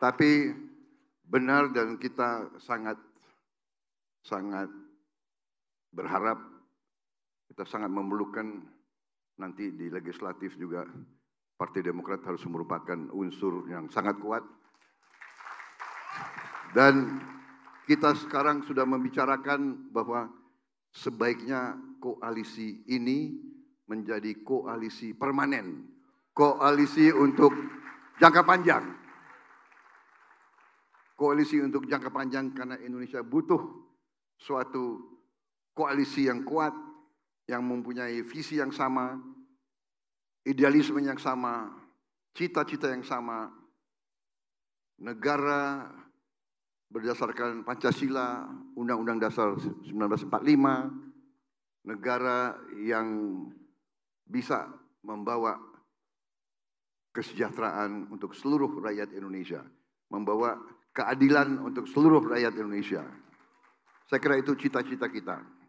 Tapi benar dan kita sangat sangat berharap kita sangat memerlukan nanti di legislatif juga Partai Demokrat harus merupakan unsur yang sangat kuat. Dan kita sekarang sudah membicarakan bahwa sebaiknya koalisi ini menjadi koalisi permanen, koalisi untuk jangka panjang koalisi untuk jangka panjang karena Indonesia butuh suatu koalisi yang kuat, yang mempunyai visi yang sama, idealisme yang sama, cita-cita yang sama, negara berdasarkan Pancasila, Undang-Undang Dasar 1945, negara yang bisa membawa kesejahteraan untuk seluruh rakyat Indonesia membawa keadilan untuk seluruh rakyat Indonesia. Saya kira itu cita-cita kita.